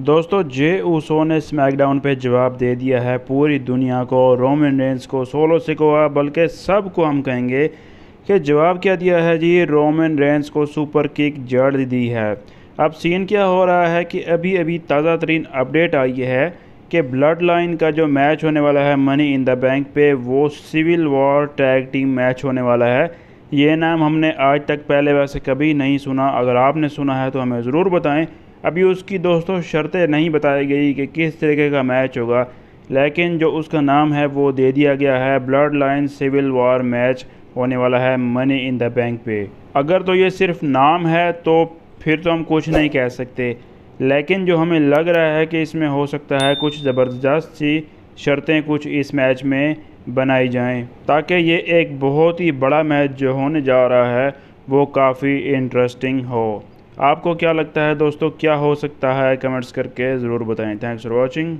दोस्तों Jey Uso ने SmackDown पे जवाब दे दिया है पूरी दुनिया को रोमन रेंस को सोलो सिकोवा बल्कि सब को हम कहेंगे कि जवाब क्या दिया है जी रोमन रेंस को सुपर किक जड़ दी है अब सीन क्या हो रहा है कि अभी अभी ताज़ा तरीन अपडेट आई है कि ब्लड लाइन का जो मैच होने वाला है मनी इन द बैंक पे वो civil war tag team match होने वाला है ये नाम हमने आज तक पहले वैसे कभी नहीं सुना अगर आपने सुना है तो हमें ज़रूर बताएं अभी उसकी दोस्तों शर्तें नहीं बताई गई कि किस तरीके का मैच होगा लेकिन जो उसका नाम है वो दे दिया गया है Bloodline civil war match होने वाला है मनी इन द बैंक पे अगर तो ये सिर्फ नाम है तो फिर तो हम कुछ नहीं कह सकते लेकिन जो हमें लग रहा है कि इसमें हो सकता है कुछ ज़बरदस्त सी शर्तें कुछ इस मैच में बनाई जाएं ताकि ये एक बहुत ही बड़ा मैच जो होने जा रहा है वो काफ़ी इंटरेस्टिंग हो आपको क्या लगता है दोस्तों क्या हो सकता है कमेंट्स करके ज़रूर बताएं थैंक्स फॉर वॉचिंग